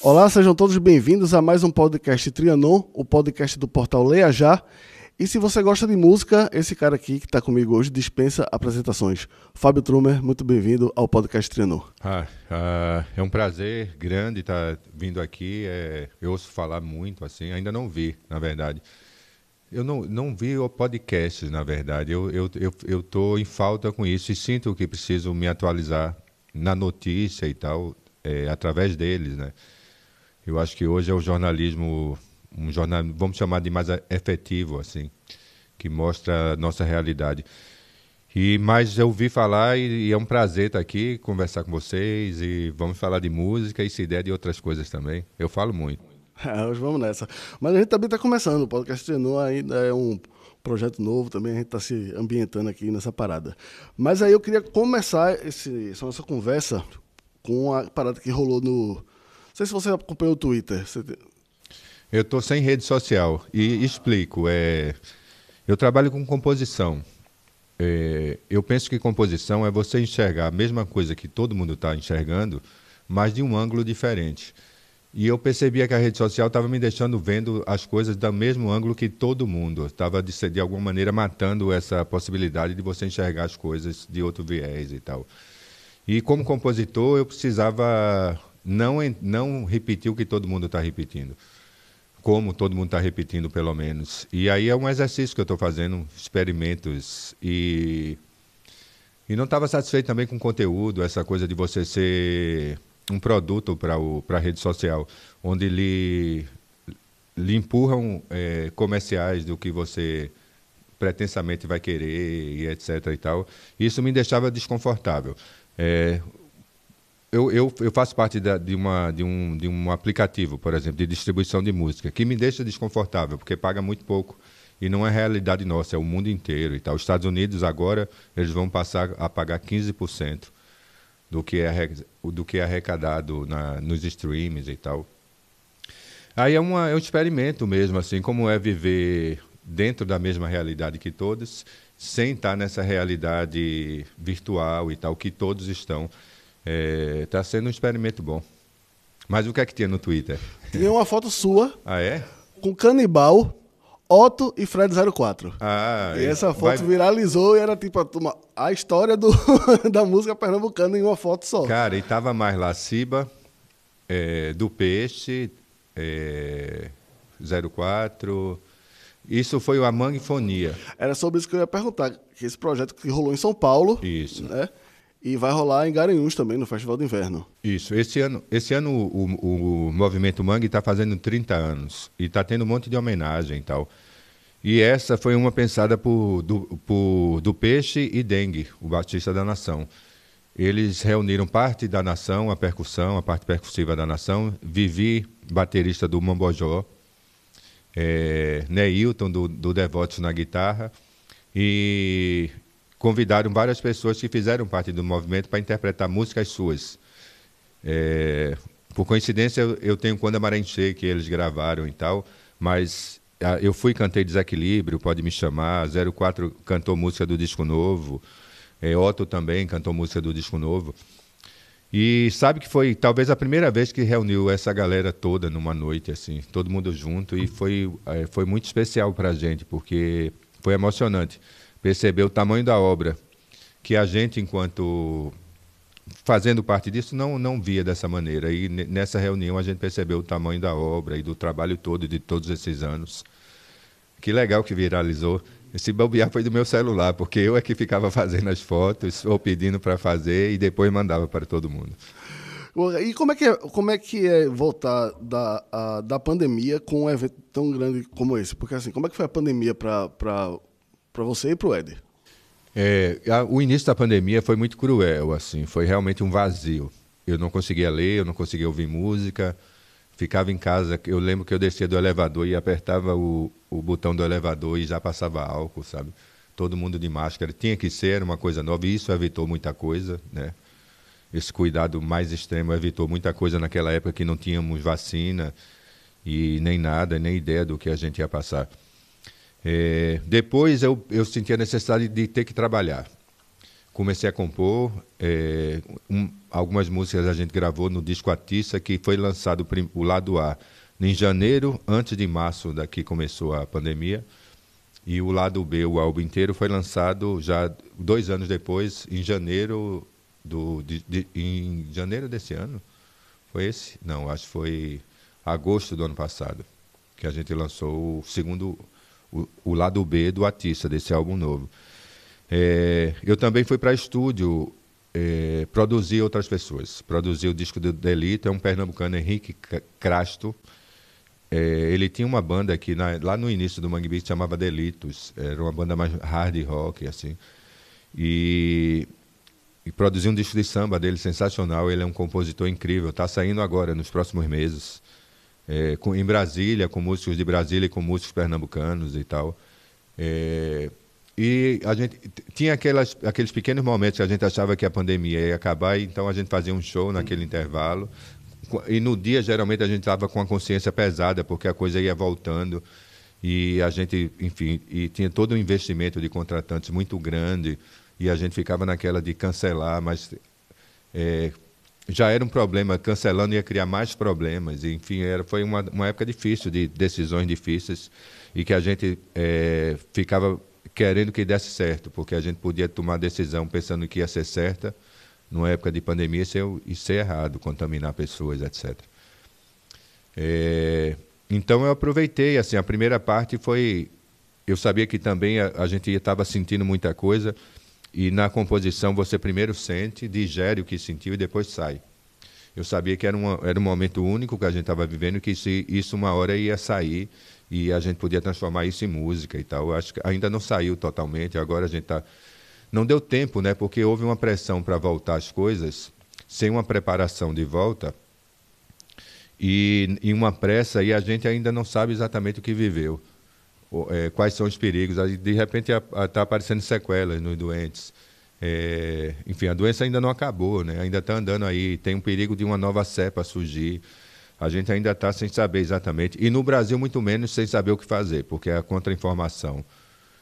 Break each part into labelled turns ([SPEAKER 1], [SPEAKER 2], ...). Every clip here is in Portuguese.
[SPEAKER 1] Olá, sejam todos bem-vindos a mais um podcast Trianon, o podcast do portal Leia Já. E se você gosta de música, esse cara aqui que está comigo hoje dispensa apresentações. Fábio Trumer, muito bem-vindo ao podcast Trianon.
[SPEAKER 2] Ah, ah, é um prazer grande estar tá vindo aqui. É, eu ouço falar muito, assim, ainda não vi, na verdade. Eu não, não vi o podcast, na verdade. Eu estou eu, eu, tô em falta com isso e sinto que preciso me atualizar na notícia e tal, é, através deles, né? Eu acho que hoje é o jornalismo, um jornal, vamos chamar de mais efetivo, assim, que mostra a nossa realidade. E mas eu ouvi falar e, e, é um prazer estar aqui conversar com vocês e vamos falar de música e se der de outras coisas também. Eu falo muito.
[SPEAKER 1] É, hoje vamos nessa. Mas a gente também está começando. O podcast treinou ainda é um projeto novo também. A gente está se ambientando aqui nessa parada. Mas aí eu queria começar esse, essa nossa conversa com a parada que rolou no sei se você acompanhou o Twitter. Você...
[SPEAKER 2] Eu estou sem rede social e explico. É, eu trabalho com composição. É, eu penso que composição é você enxergar a mesma coisa que todo mundo está enxergando, mas de um ângulo diferente. E eu percebia que a rede social estava me deixando vendo as coisas do mesmo ângulo que todo mundo. Estava, de, de alguma maneira, matando essa possibilidade de você enxergar as coisas de outro viés e tal. E como compositor, eu precisava não, não repetir o que todo mundo está repetindo. Como todo mundo está repetindo, pelo menos. E aí é um exercício que eu estou fazendo, experimentos. E, e não estava satisfeito também com o conteúdo, essa coisa de você ser um produto para a rede social, onde lhe, lhe empurram é, comerciais do que você pretensamente vai querer e etc e tal. Isso me deixava desconfortável. É, eu, eu, eu faço parte da, de, uma, de, um, de um aplicativo, por exemplo, de distribuição de música, que me deixa desconfortável, porque paga muito pouco e não é realidade nossa, é o mundo inteiro e tal. Os Estados Unidos agora eles vão passar a pagar 15% do que é do que é arrecadado na, nos streams e tal. Aí é, uma, é um experimento mesmo assim, como é viver dentro da mesma realidade que todos, sem estar nessa realidade virtual e tal que todos estão. Está é, tá sendo um experimento bom. Mas o que é que tinha no Twitter? Tinha
[SPEAKER 1] uma foto sua. ah, é? Com canibal, Otto e
[SPEAKER 2] Fred 04. Ah, e essa foto vai...
[SPEAKER 1] viralizou e era tipo a, a história do,
[SPEAKER 2] da música pernambucana em uma foto só. Cara, e tava mais lá Ciba, é, do Peixe, é, 04. Isso foi uma manguefonia. Era sobre isso que eu ia perguntar. Que esse projeto que rolou em São Paulo. Isso. Né?
[SPEAKER 1] E vai rolar em Garanhuns também, no Festival do Inverno.
[SPEAKER 2] Isso. Esse ano, esse ano o, o Movimento Mangue está fazendo 30 anos e está tendo um monte de homenagem e tal. E essa foi uma pensada por do, por, do, Peixe e Dengue, o Batista da Nação. Eles reuniram parte da nação, a percussão, a parte percussiva da nação, Vivi, baterista do Mambojó, é, Neilton, do, do Devotos na guitarra, e convidaram várias pessoas que fizeram parte do movimento para interpretar músicas suas. É, por coincidência, eu tenho Quando a que eles gravaram e tal, mas ah, eu fui cantei Desequilíbrio, Pode Me Chamar, 04 cantou música do Disco Novo, é, Otto também cantou música do Disco Novo. E sabe que foi talvez a primeira vez que reuniu essa galera toda numa noite, assim, todo mundo junto, e foi, é, foi muito especial para a gente, porque foi emocionante perceber o tamanho da obra que a gente, enquanto fazendo parte disso, não, não via dessa maneira. E nessa reunião a gente percebeu o tamanho da obra e do trabalho todo de todos esses anos. Que legal que viralizou. Esse bobear foi do meu celular, porque eu é que ficava fazendo as fotos ou pedindo para fazer e depois mandava para todo mundo.
[SPEAKER 1] E como é que é, como é, que é voltar da, a, da pandemia com um evento tão grande como esse? Porque, assim, como é que foi a pandemia para para você e para o Éder.
[SPEAKER 2] É, a, o início da pandemia foi muito cruel, assim, foi realmente um vazio. Eu não conseguia ler, eu não conseguia ouvir música, ficava em casa. Eu lembro que eu descia do elevador e apertava o, o botão do elevador e já passava álcool, sabe? Todo mundo de máscara. Tinha que ser uma coisa nova e isso evitou muita coisa, né? Esse cuidado mais extremo evitou muita coisa naquela época que não tínhamos vacina e nem nada, nem ideia do que a gente ia passar. É, depois eu, eu senti a necessidade de ter que trabalhar. Comecei a compor. É, um, algumas músicas a gente gravou no disco Artista, que foi lançado o lado A em janeiro, antes de março, daqui começou a pandemia. E o lado B, o álbum inteiro, foi lançado já dois anos depois, em janeiro do de, de, em janeiro desse ano. Foi esse? Não, acho que foi agosto do ano passado que a gente lançou o segundo o, o lado B do artista desse álbum novo. É, eu também fui para estúdio é, produzir outras pessoas. Produzi o disco do Delito, é um pernambucano, Henrique Crasto. É, ele tinha uma banda que na, lá no início do Mangue Beat chamava Delitos. Era uma banda mais hard rock, assim. E, e produzi um disco de samba dele sensacional. Ele é um compositor incrível. Está saindo agora, nos próximos meses é, com, em Brasília, com músicos de Brasília e com músicos pernambucanos e tal. É, e a gente tinha aquelas, aqueles pequenos momentos que a gente achava que a pandemia ia acabar, então a gente fazia um show naquele intervalo. E no dia, geralmente, a gente estava com a consciência pesada, porque a coisa ia voltando. E a gente, enfim, e tinha todo um investimento de contratantes muito grande. E a gente ficava naquela de cancelar, mas é, já era um problema, cancelando ia criar mais problemas. Enfim, era, foi uma, uma época difícil, de decisões difíceis, e que a gente é, ficava querendo que desse certo, porque a gente podia tomar decisão pensando que ia ser certa, numa época de pandemia, e ser, isso errado, contaminar pessoas, etc. É, então eu aproveitei, assim, a primeira parte foi. Eu sabia que também a, a gente estava sentindo muita coisa e na composição você primeiro sente, digere o que sentiu e depois sai. Eu sabia que era, um era um momento único que a gente estava vivendo, que isso uma hora ia sair e a gente podia transformar isso em música e tal. Eu acho que ainda não saiu totalmente, agora a gente está. Não deu tempo, né? Porque houve uma pressão para voltar as coisas, sem uma preparação de volta e, e uma pressa, e a gente ainda não sabe exatamente o que viveu é, quais são os perigos. Aí, de repente está aparecendo sequelas nos doentes. É, enfim, a doença ainda não acabou, né? ainda está andando aí, tem um perigo de uma nova cepa surgir. A gente ainda está sem saber exatamente. E no Brasil, muito menos, sem saber o que fazer, porque a contra-informação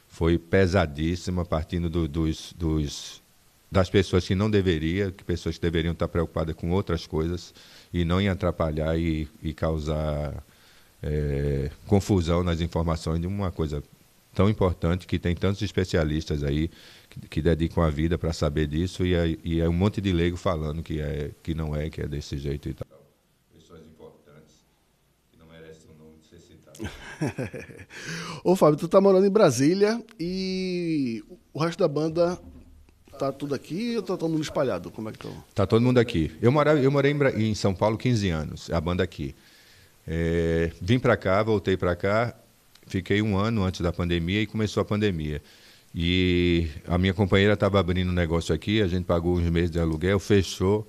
[SPEAKER 2] foi pesadíssima, partindo do, dos, dos, das pessoas que não deveria, que pessoas que deveriam estar preocupadas com outras coisas, e não em atrapalhar e, e causar é, confusão nas informações de uma coisa tão importante que tem tantos especialistas aí que, que dedicam a vida para saber disso e é, e é, um monte de leigo falando que é que não é que é desse jeito e tal. Pessoas importantes que não merecem o nome de ser citado. Ô Fábio, tu tá morando em
[SPEAKER 1] Brasília e o resto da banda Tá tudo aqui ou tá todo mundo espalhado? Como é que tá?
[SPEAKER 2] Tá todo mundo aqui. Eu, morava, eu morei em, em São Paulo 15 anos, a banda aqui. É, vim para cá, voltei para cá, fiquei um ano antes da pandemia e começou a pandemia. E a minha companheira estava abrindo um negócio aqui, a gente pagou uns meses de aluguel, fechou.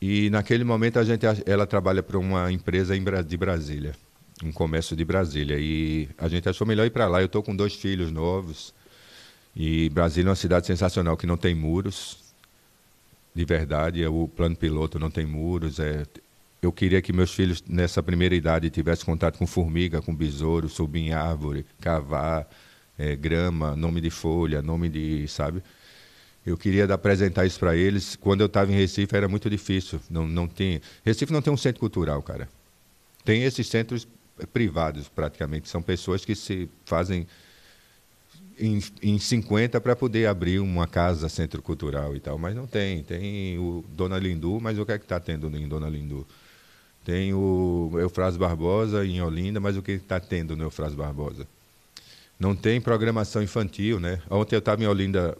[SPEAKER 2] E naquele momento a gente, ela trabalha para uma empresa de Brasília, um comércio de Brasília. E a gente achou melhor ir para lá. Eu estou com dois filhos novos. E Brasília é uma cidade sensacional que não tem muros, de verdade. É o plano piloto não tem muros, é, eu queria que meus filhos, nessa primeira idade, tivessem contato com formiga, com besouro, subir em árvore, cavar, é, grama, nome de folha, nome de. sabe? Eu queria dar, apresentar isso para eles. Quando eu estava em Recife era muito difícil. Não, não tinha. Recife não tem um centro cultural, cara. Tem esses centros privados, praticamente. São pessoas que se fazem em, em 50 para poder abrir uma casa centro cultural e tal. Mas não tem. Tem o Dona Lindu, mas o que é que está tendo em Dona Lindu? Tem o Eufrásio Barbosa em Olinda, mas o que está tendo no Eufrásio Barbosa? Não tem programação infantil, né? Ontem eu estava em Olinda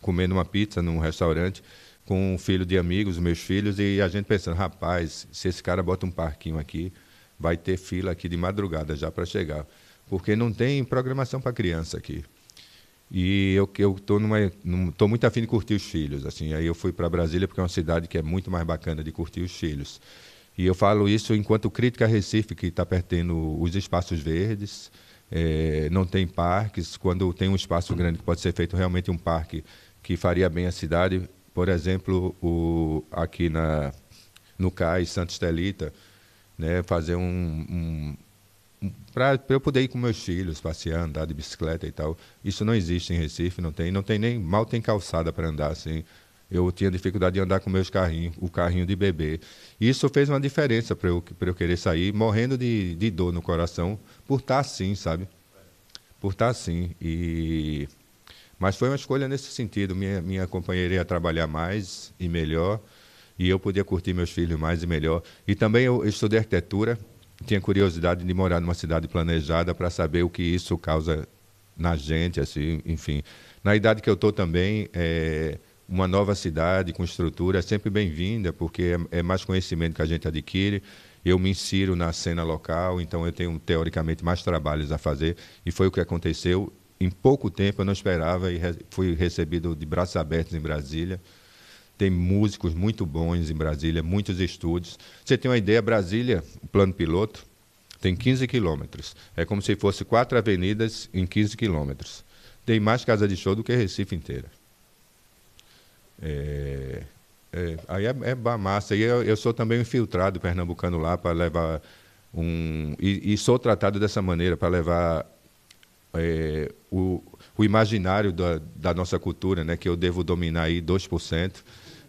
[SPEAKER 2] comendo uma pizza num restaurante com um filho de amigos, meus filhos, e a gente pensando, rapaz, se esse cara bota um parquinho aqui, vai ter fila aqui de madrugada já para chegar, porque não tem programação para criança aqui. E eu eu tô tô muito afim de curtir os filhos, assim. Aí eu fui para Brasília porque é uma cidade que é muito mais bacana de curtir os filhos. E eu falo isso enquanto crítica a Recife, que está perdendo os espaços verdes, é, não tem parques. Quando tem um espaço grande que pode ser feito realmente um parque que faria bem à cidade, por exemplo, o, aqui na, no CAI, Santa Estelita, né, fazer um, um para eu poder ir com meus filhos passear, andar de bicicleta e tal. Isso não existe em Recife, não tem, não tem nem mal tem calçada para andar assim eu tinha dificuldade de andar com meus carrinhos, o carrinho de bebê. Isso fez uma diferença para eu, eu querer sair, morrendo de, de dor no coração, por estar tá assim, sabe? Por estar tá assim. E... Mas foi uma escolha nesse sentido. Minha, minha companheira ia trabalhar mais e melhor, e eu podia curtir meus filhos mais e melhor. E também eu, eu estudei arquitetura, tinha curiosidade de morar numa cidade planejada para saber o que isso causa na gente, assim, enfim. Na idade que eu estou também, é, uma nova cidade com estrutura é sempre bem-vinda, porque é, é, mais conhecimento que a gente adquire. Eu me insiro na cena local, então eu tenho, teoricamente, mais trabalhos a fazer. E foi o que aconteceu. Em pouco tempo eu não esperava e re fui recebido de braços abertos em Brasília. Tem músicos muito bons em Brasília, muitos estúdios. Você tem uma ideia, Brasília, o plano piloto, tem 15 quilômetros. É como se fosse quatro avenidas em 15 quilômetros. Tem mais casa de show do que Recife inteira. É, é, aí é, é massa. E eu, eu, sou também infiltrado pernambucano lá para levar um. E, e, sou tratado dessa maneira, para levar é, o, o, imaginário da, da, nossa cultura, né, que eu devo dominar aí 2%,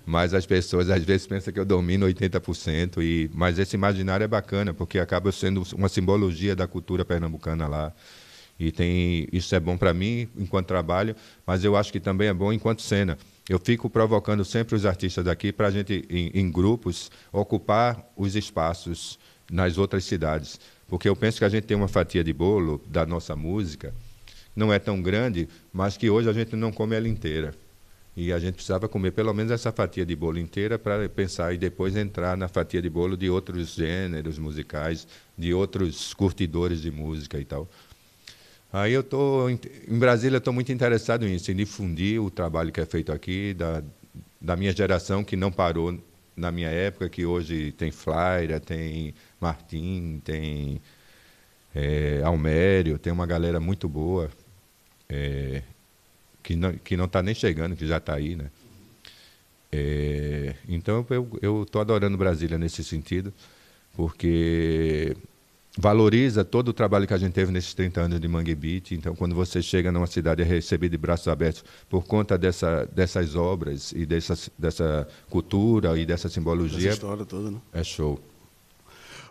[SPEAKER 2] mas as pessoas às vezes pensam que eu domino 80%. E, mas esse imaginário é bacana, porque acaba sendo uma simbologia da cultura pernambucana lá. E tem, isso é bom para mim enquanto trabalho, mas eu acho que também é bom enquanto cena eu fico provocando sempre os artistas daqui para a gente, em, em grupos, ocupar os espaços nas outras cidades. Porque eu penso que a gente tem uma fatia de bolo da nossa música, não é tão grande, mas que hoje a gente não come ela inteira. E a gente precisava comer pelo menos essa fatia de bolo inteira para pensar e depois entrar na fatia de bolo de outros gêneros musicais, de outros curtidores de música e tal. Aí eu tô em Brasília estou muito interessado nisso, em difundir o trabalho que é feito aqui da, da minha geração que não parou na minha época, que hoje tem Flaira, tem Martim, tem é, Almério, tem uma galera muito boa é, que não que não está nem chegando, que já está aí, né? É, então eu eu estou adorando Brasília nesse sentido, porque valoriza todo o trabalho que a gente teve nesses 30 anos de Mangue Beach. Então, quando você chega numa cidade é recebido de braços abertos por conta dessa, dessas obras e dessa, dessa cultura e dessa simbologia. Essa história toda, né? É show.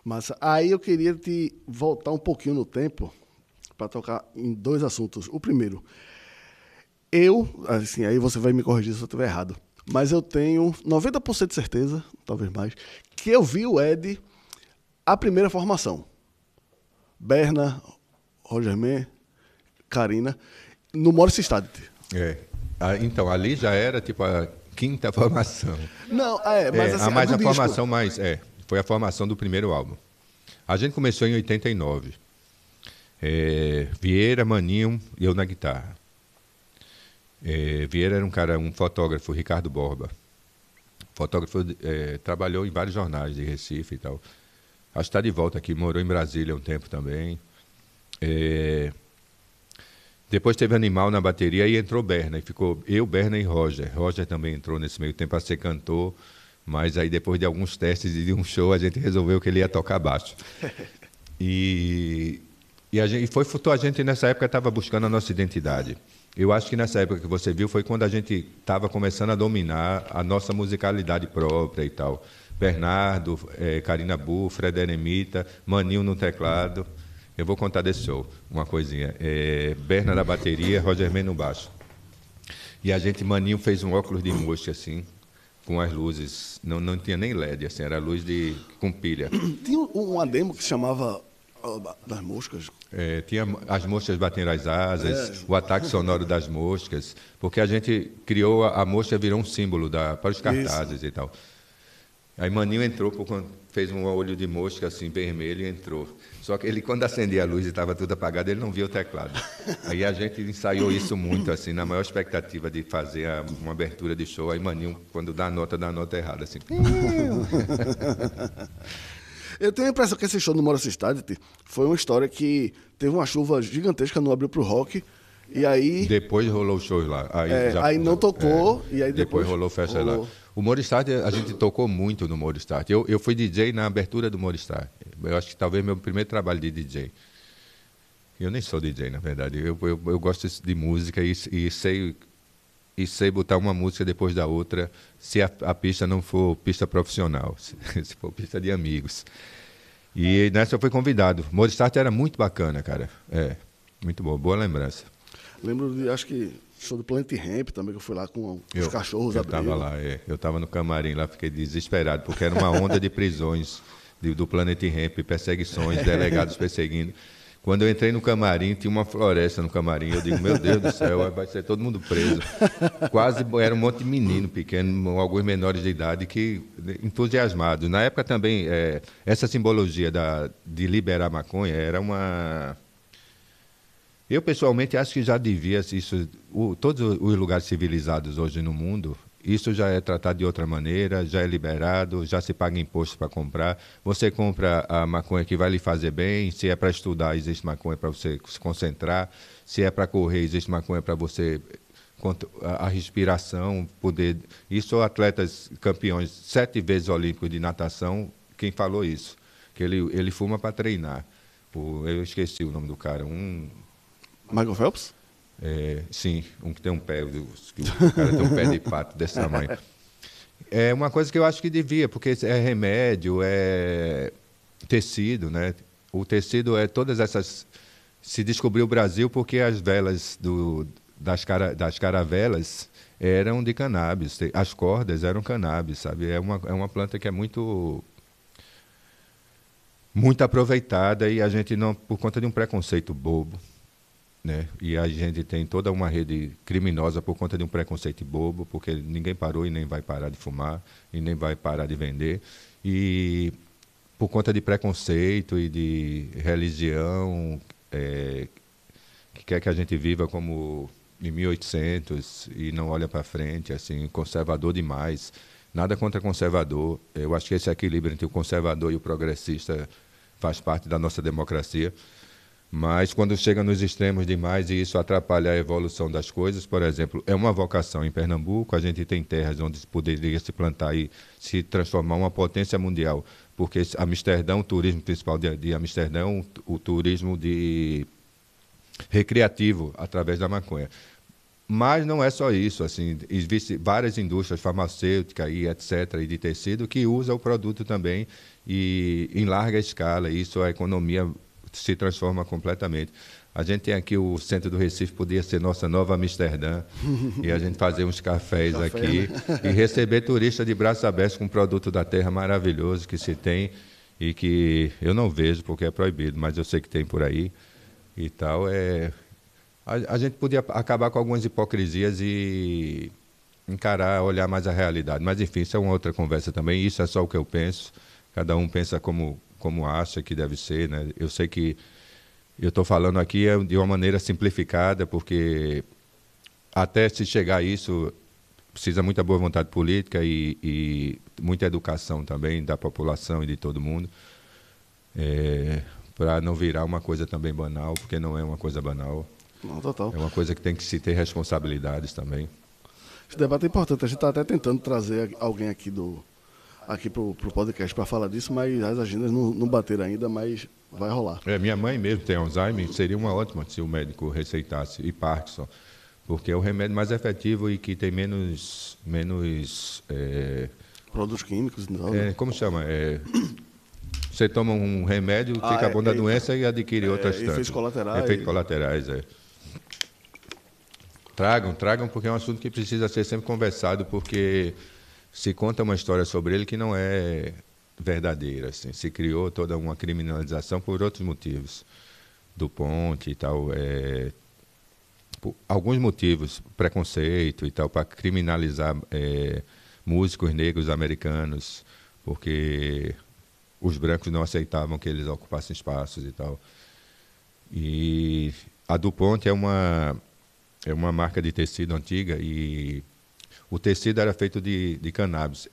[SPEAKER 1] Mas aí eu queria te voltar um pouquinho no tempo para tocar em dois assuntos. O primeiro, eu, assim, aí você vai me corrigir se eu estiver errado, mas eu tenho 90% de certeza, talvez mais, que eu vi o Ed a
[SPEAKER 2] primeira formação.
[SPEAKER 1] Berna, Rogerman, Karina, no Morris esse estado.
[SPEAKER 2] É. Ah, então, ali já era tipo a quinta formação.
[SPEAKER 1] Não, é, mas é, assim, a, é mais a, formação
[SPEAKER 2] mais. É, foi a formação do primeiro álbum. A gente começou em 89. É, Vieira, Maninho e eu na guitarra. É, Vieira era um cara, um fotógrafo, Ricardo Borba. Fotógrafo, é, trabalhou em vários jornais de Recife e tal. Acho que está de volta aqui, morou em Brasília um tempo também. É... Depois teve Animal na bateria e entrou Berna. E ficou eu, Berna e Roger. Roger também entrou nesse meio tempo para ser cantor. Mas aí, depois de alguns testes e de um show, a gente resolveu que ele ia tocar baixo. E, e, a gente, e foi a gente, nessa época, estava buscando a nossa identidade. Eu acho que nessa época que você viu foi quando a gente estava começando a dominar a nossa musicalidade própria e tal. Bernardo, é, Karina Bu, Fred Eremita, Maninho no teclado. Eu vou contar desse show uma coisinha. É, Berna na bateria, Roger Men no baixo. E a gente, Maninho, fez um óculos de mosca assim, com as luzes. Não, não tinha nem LED, assim, era luz de, com pilha.
[SPEAKER 1] Tinha uma demo que chamava ah, das moscas?
[SPEAKER 2] É, tinha as moscas batendo as asas, é. o ataque sonoro das moscas, porque a gente criou a, a mosca virou um símbolo da, para os cartazes Isso. e tal. Aí Maninho entrou, fez um olho de mosca assim, vermelho, e entrou. Só que ele, quando acendia a luz e estava tudo apagado, ele não via o teclado. Aí a gente ensaiou isso muito, assim, na maior expectativa de fazer a, uma abertura de show. Aí Maninho, quando dá a nota, dá a nota errada, assim.
[SPEAKER 1] Eu tenho a impressão que esse show no Moro Society foi uma história que teve uma chuva gigantesca no abril o rock
[SPEAKER 2] e aí. Depois rolou shows lá. Aí, é, já, aí
[SPEAKER 1] não tocou, é, e aí depois. Depois rolou festa rolou. lá.
[SPEAKER 2] O Moristart, a gente tocou muito no Moristart. Eu, eu fui DJ na abertura do Moristart. Eu acho que talvez meu primeiro trabalho de DJ. Eu nem sou DJ, na verdade. Eu, eu, eu gosto de música e, e, sei e sei botar uma música depois da outra, se a, a pista não for pista profissional, se, se for pista de amigos. E nessa eu fui convidado. Moristart era muito bacana, cara. É, muito bom, boa lembrança.
[SPEAKER 1] Lembro de, acho que show do Planet Ramp também, que eu fui lá com os eu, cachorros. Eu estava lá, é.
[SPEAKER 2] eu estava no camarim lá, fiquei desesperado, porque era uma onda de prisões de, do Planet Ramp, perseguições, delegados perseguindo. Quando eu entrei no camarim, tinha uma floresta no camarim. Eu digo, meu Deus do céu, vai ser todo mundo preso. Quase era um monte de menino pequeno, alguns menores de idade, que né, entusiasmados. Na época também, é, essa simbologia da, de liberar maconha era uma eu, pessoalmente, acho que já devia isso. O, todos os lugares civilizados hoje no mundo, isso já é tratado de outra maneira, já é liberado, já se paga imposto para comprar. Você compra a maconha que vai lhe fazer bem, se é para estudar, existe maconha para você se concentrar, se é para correr, existe maconha para você a respiração, poder. Isso atletas campeões sete vezes olímpicos de natação, quem falou isso? Que ele, ele fuma para treinar. O, eu esqueci o nome do cara, um Michael Phelps? É, sim, um que tem um pé, que o cara tem um pé de pato desse tamanho. É uma coisa que eu acho que devia, porque é remédio, é tecido, né? O tecido é todas essas. Se descobriu o Brasil porque as velas do, das, cara, das caravelas eram de cannabis, as cordas eram cannabis, sabe? É uma, é uma planta que é muito muito aproveitada e a gente não por conta de um preconceito bobo né? E a gente tem toda uma rede criminosa por conta de um preconceito bobo, porque ninguém parou e nem vai parar de fumar e nem vai parar de vender. E por conta de preconceito e de religião é, que quer que a gente viva como em 1800 e não olha para frente, assim, conservador demais. Nada contra conservador. Eu acho que esse equilíbrio entre o conservador e o progressista faz parte da nossa democracia. Mas quando chega nos extremos demais e isso atrapalha a evolução das coisas, por exemplo, é uma vocação em Pernambuco, a gente tem terras onde poderia se plantar e se transformar uma potência mundial, porque Amsterdão, o turismo principal de, de Amsterdão, o turismo de recreativo através da maconha. Mas não é só isso, assim, existem várias indústrias farmacêuticas e etc e de tecido que usa o produto também e em larga escala. Isso a é economia se transforma completamente. A gente tem aqui o centro do Recife, podia ser nossa nova Amsterdã, e a gente fazer uns cafés Café, aqui né? e receber turista de braços abertos com um produto da terra maravilhoso que se tem e que eu não vejo porque é proibido, mas eu sei que tem por aí e tal. É, a, a gente podia acabar com algumas hipocrisias e encarar, olhar mais a realidade. Mas enfim, isso é uma outra conversa também, isso é só o que eu penso. Cada um pensa como como acha que deve ser, né? Eu sei que eu estou falando aqui é de uma maneira simplificada, porque até se chegar a isso precisa muita boa vontade política e, e muita educação também da população e de todo mundo. É, para não virar uma coisa também banal, porque não é uma coisa banal. Não, total. É uma coisa que tem que se ter responsabilidades também.
[SPEAKER 1] Esse debate é importante. A gente está até tentando trazer alguém aqui do, aqui para o podcast para falar disso, mas as agendas não, não bateram ainda, mas
[SPEAKER 2] vai rolar. É, minha mãe mesmo tem Alzheimer, seria uma ótima se o médico receitasse e Parkinson, porque é o remédio mais efetivo e que tem menos. menos é... Produtos químicos, não. É, né? como chama? É... Você toma um remédio, ah, fica é, bom da é, é, doença e adquire é, outras tantas. Efeitos colaterais. Efeitos colaterais, é. Tragam, tragam, porque é um assunto que precisa ser sempre conversado, porque se conta uma história sobre ele que não é verdadeira. Assim. Se criou toda uma criminalização por outros motivos, do ponte e tal, é, por alguns motivos, preconceito e tal, para criminalizar é, músicos negros americanos, porque os brancos não aceitavam que eles ocupassem espaços e tal. E a DuPont é uma, é uma marca de tecido antiga e o tecido era feito de, de cannabis,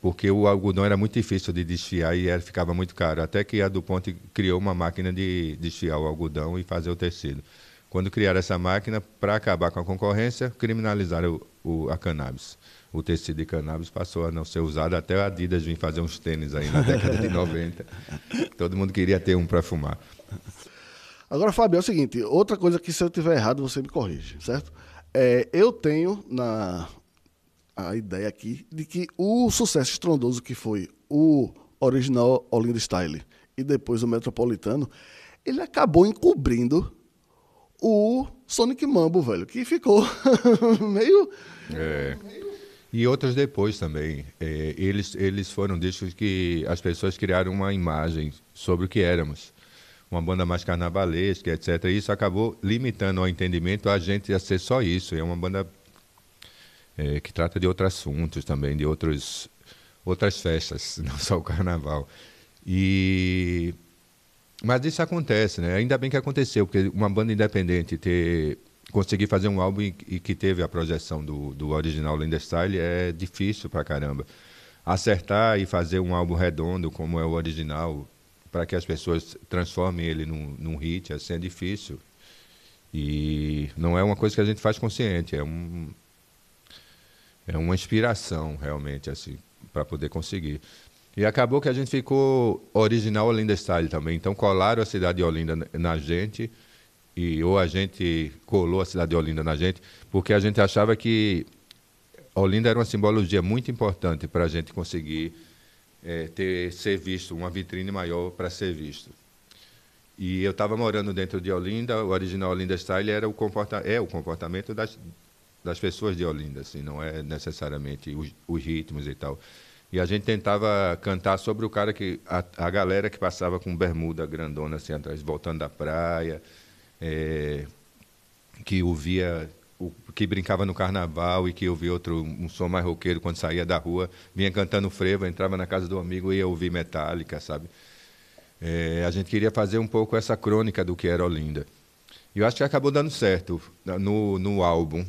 [SPEAKER 2] porque o algodão era muito difícil de desfiar e era, ficava muito caro. Até que a DuPont criou uma máquina de desfiar o algodão e fazer o tecido. Quando criaram essa máquina, para acabar com a concorrência, criminalizaram o, o, a cannabis. O tecido de cannabis passou a não ser usado, até a Adidas vinha fazer uns tênis aí na década de 90. Todo mundo queria ter um para fumar.
[SPEAKER 1] Agora, Fábio, é o seguinte: outra coisa que se eu tiver errado, você me corrige, certo? É, eu tenho na, a ideia aqui de que o sucesso estrondoso que foi o original Olinda Style e depois o Metropolitano, ele acabou encobrindo o Sonic Mambo, velho, que ficou meio,
[SPEAKER 2] é. E outras depois também. É, eles, eles foram discos que as pessoas criaram uma imagem sobre o que éramos. Uma banda mais carnavalesca, etc. E isso acabou limitando o entendimento a gente a ser só isso. É uma banda é, que trata de outros assuntos também, de outros, outras festas, não só o carnaval. E mas isso acontece, né? Ainda bem que aconteceu, porque uma banda independente ter conseguir fazer um álbum e, que teve a projeção do, do original Linda Style é difícil pra caramba. Acertar e fazer um álbum redondo como é o original, para que as pessoas transformem ele num, num hit, assim é difícil. E não é uma coisa que a gente faz consciente, é um, é uma inspiração realmente assim para poder conseguir. E acabou que a gente ficou original Olinda Style também. Então colaram a cidade de Olinda na gente e ou a gente colou a cidade de Olinda na gente, porque a gente achava que Olinda era uma simbologia muito importante para a gente conseguir é, ter ser visto, uma vitrine maior para ser visto. E eu estava morando dentro de Olinda, o original Olinda Style era o comporta é o comportamento das, das pessoas de Olinda, assim, não é necessariamente os, os ritmos e tal. E a gente tentava cantar sobre o cara que. a, a galera que passava com bermuda grandona assim atrás, voltando da praia, é, que ouvia. O, que brincava no carnaval e que ouvia outro, um som mais roqueiro quando saía da rua, vinha cantando frevo, entrava na casa do amigo e ia ouvir metálica, sabe? É, a gente queria fazer um pouco essa crônica do que era Olinda. E eu acho que acabou dando certo no, no álbum.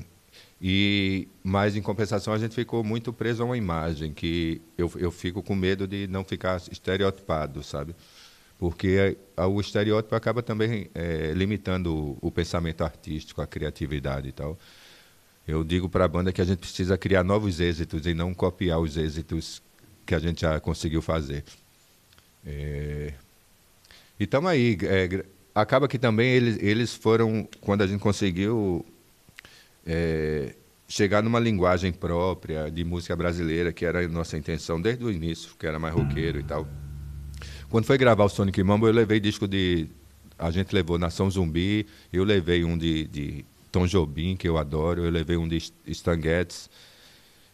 [SPEAKER 2] E, mas, em compensação, a gente ficou muito preso a uma imagem que eu, eu fico com medo de não ficar estereotipado, sabe? Porque o estereótipo acaba também é, limitando o pensamento artístico, a criatividade e tal. Eu digo para a banda que a gente precisa criar novos êxitos e não copiar os êxitos que a gente já conseguiu fazer. É... E estamos aí. É, acaba que também eles, eles foram, quando a gente conseguiu é, chegar numa linguagem própria de música brasileira, que era a nossa intenção desde o início, que era mais roqueiro e tal. Quando foi gravar o Sonic Mambo, eu levei disco de. A gente levou Nação Zumbi, eu levei um de, de Tom Jobim, que eu adoro, eu levei um de Stan Getz,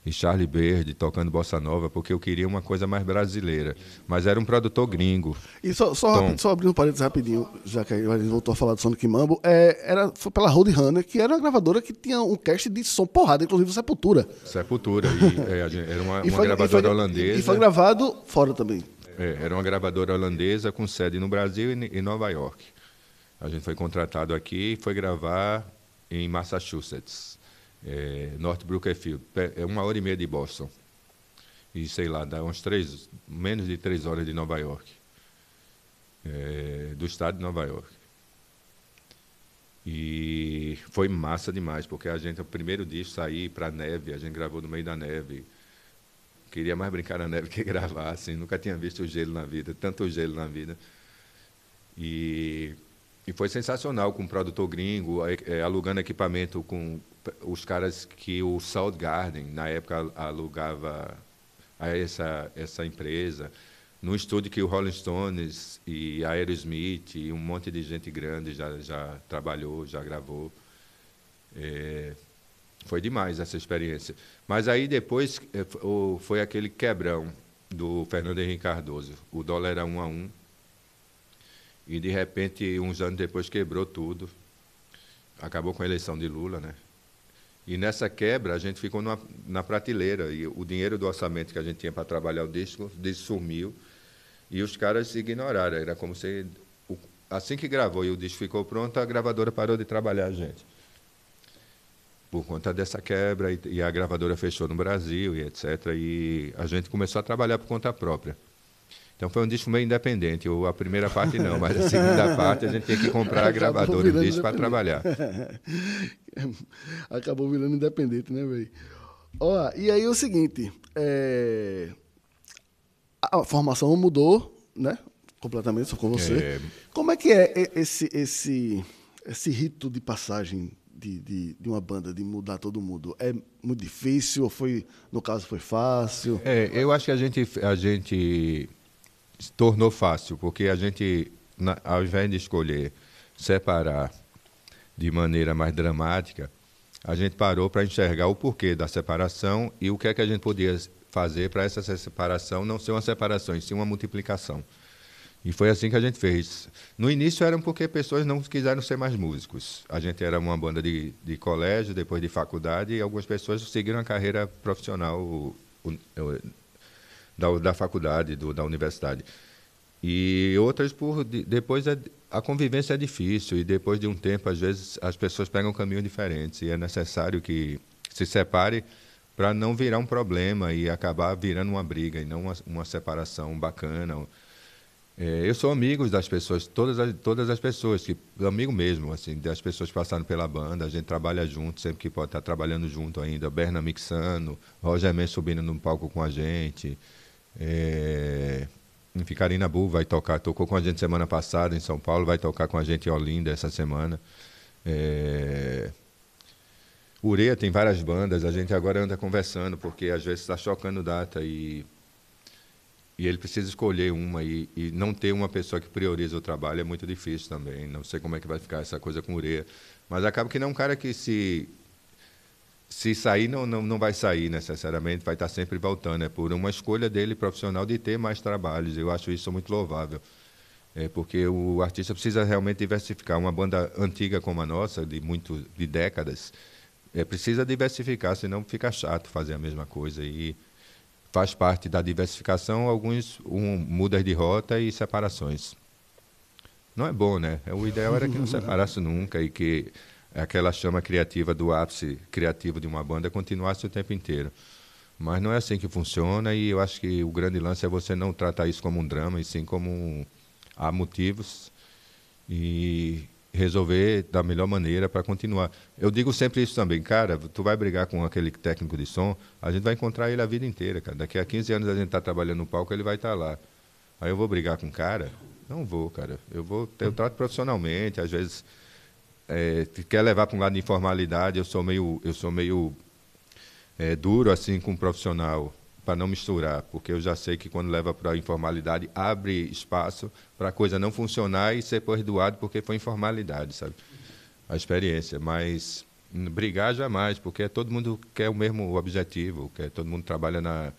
[SPEAKER 2] e Charlie Verde tocando bossa nova, porque eu queria uma coisa mais brasileira. Mas era um produtor gringo. E só, só, rápido,
[SPEAKER 1] só abrindo um parênteses rapidinho, já que a gente voltou a falar do Sonic Mambo, é, era, foi pela Roadrunner, que era uma gravadora que tinha um cast de som porrada, inclusive Sepultura. Sepultura,
[SPEAKER 2] e, é, era uma, foi, uma gravadora e foi, holandesa. E foi gravado fora também. É, era uma gravadora holandesa com sede no Brasil e em Nova York. A gente foi contratado aqui e foi gravar em Massachusetts é, North Brookfield, é, é, é uma hora e meia de Boston. E sei lá, dá uns três, menos de três horas de Nova York, é, do estado de Nova York. E foi massa demais, porque a gente, o primeiro dia, sair para a neve, a gente gravou no meio da neve. Queria mais brincar na neve que gravar, assim, nunca tinha visto o gelo na vida, tanto gelo na vida. E e foi sensacional com o produtor gringo, é, alugando equipamento com os caras que o South Garden, na época, alugava a essa, essa empresa. Num estúdio que o Rolling Stones e Aerosmith e um monte de gente grande já, já trabalhou, já gravou. É, foi demais essa experiência. Mas aí depois eh, foi aquele quebrão do Fernando Henrique Cardoso. O dólar era um a um e de repente, uns anos depois, quebrou tudo. Acabou com a eleição de Lula, né? E nessa quebra, a gente ficou numa, na prateleira. E o dinheiro do orçamento que a gente tinha para trabalhar o disco, o disco sumiu. E os caras ignoraram. Era como se. O, assim que gravou e o disco ficou pronto, a gravadora parou de trabalhar a gente. Por conta dessa quebra, e, e a gravadora fechou no Brasil, e etc. E a gente começou a trabalhar por conta própria. Então foi um disco meio independente, ou a primeira parte não, mas a segunda parte a gente tem que comprar a gravadora e disco para trabalhar.
[SPEAKER 1] Acabou virando independente, né, velho? Ó, e aí é o seguinte, é... a formação mudou, né? Completamente, só com você. É... Como é que é esse, esse, esse rito de passagem de, de, de, uma banda, de mudar todo mundo? É muito difícil ou foi, no caso, foi fácil?
[SPEAKER 2] É, eu acho que a gente, a gente se tornou fácil, porque a gente, na, ao invés de escolher separar de maneira mais dramática, a gente parou para enxergar o porquê da separação e o que é que a gente podia fazer para essa separação não ser uma separação, e sim uma multiplicação. E foi assim que a gente fez. No início eram porque pessoas não quiseram ser mais músicos. A gente era uma banda de, de colégio, depois de faculdade, e algumas pessoas seguiram a carreira profissional da, da faculdade, do, da universidade. E outras por depois a é, a convivência é difícil e depois de um tempo às vezes as pessoas pegam um caminho diferente e é necessário que se separe para não virar um problema e acabar virando uma briga e não uma, uma separação bacana. É, eu sou amigo das pessoas, todas as, todas as pessoas, que, amigo mesmo, assim, das pessoas passando pela banda, a gente trabalha junto, sempre que pode estar tá trabalhando junto ainda, Berna mixando, Roger Mendes subindo no palco com a gente, é... Enfim, Karina Bull vai tocar, tocou com a gente semana passada em São Paulo, vai tocar com a gente em Olinda essa semana. É... Ureia tem várias bandas, a gente agora anda conversando, porque às vezes está chocando data e, e ele precisa escolher uma e, e não ter uma pessoa que prioriza o trabalho é muito difícil também. Não sei como é que vai ficar essa coisa com Ureia. Mas acaba que não é um cara que se se sair, não, não, não vai sair necessariamente, vai estar sempre voltando. É por uma escolha dele, profissional, de ter mais trabalhos. Eu acho isso muito louvável. É porque o artista precisa realmente diversificar. Uma banda antiga como a nossa, de, muito, de décadas, é, precisa diversificar, senão fica chato fazer a mesma coisa. E faz parte da diversificação alguns um, mudas de rota e separações. Não é bom, né? O ideal era que não separasse nunca e que é aquela chama criativa do ápice criativo de uma banda continuasse o tempo inteiro. Mas não é assim que funciona e eu acho que o grande lance é você não tratar isso como um drama, e sim como um, há motivos e resolver da melhor maneira para continuar. Eu digo sempre isso também, cara, tu vai brigar com aquele técnico de som, a gente vai encontrar ele a vida inteira, cara. Daqui a 15 anos a gente tá trabalhando no palco, ele vai estar tá lá. Aí eu vou brigar com o cara? Não vou, cara. Eu vou, eu trato profissionalmente, às vezes é, quer levar para um lado de informalidade, eu sou meio, eu sou meio é, duro assim com o um profissional para não misturar, porque eu já sei que quando leva para a informalidade abre espaço para a coisa não funcionar e ser perdoado porque foi informalidade, sabe? A experiência, mas brigar jamais, porque todo mundo quer o mesmo objetivo, quer todo mundo trabalha na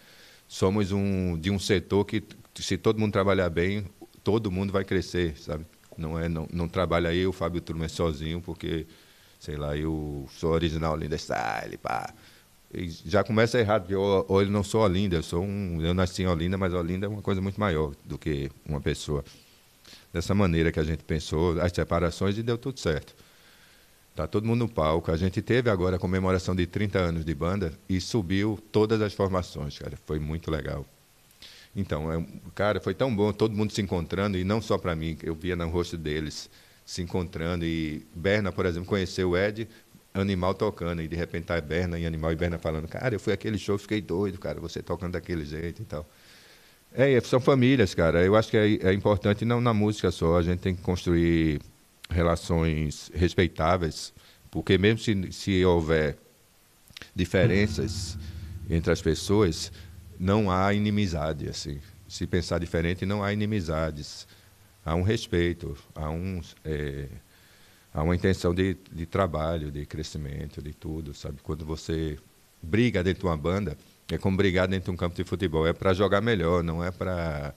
[SPEAKER 2] somos um de um setor que se todo mundo trabalhar bem, todo mundo vai crescer, sabe? Não, é, não, não trabalha o Fábio Turma é sozinho, porque, sei lá, eu sou original Linda Style, pá. E já começa errado, porque eu, eu não sou Olinda, eu, sou um, eu nasci em Olinda, mas Olinda é uma coisa muito maior do que uma pessoa. Dessa maneira que a gente pensou, as separações e deu tudo certo. Tá todo mundo no palco. A gente teve agora a comemoração de 30 anos de banda e subiu todas as formações, cara. Foi muito legal. Então, eu, é cara, foi tão bom, todo mundo se encontrando, e não só para mim, eu via no rosto deles se encontrando. E Berna, por exemplo, conheceu o Ed, animal tocando, e de repente tá Berna e animal, e Berna falando, cara, eu fui aquele show, fiquei doido, cara, você tocando daquele jeito e tal. É, é, são famílias, cara. Eu acho que é, é importante, não na música só, a gente tem que construir relações respeitáveis, porque mesmo se, se houver diferenças entre as pessoas, não há inimizade, assim. Se pensar diferente, não há inimizades. Há um respeito, há, um, é, há uma intenção de, de trabalho, de crescimento, de tudo, sabe? Quando você briga dentro de uma banda, é como brigar dentro de um campo de futebol. É para jogar melhor, não é para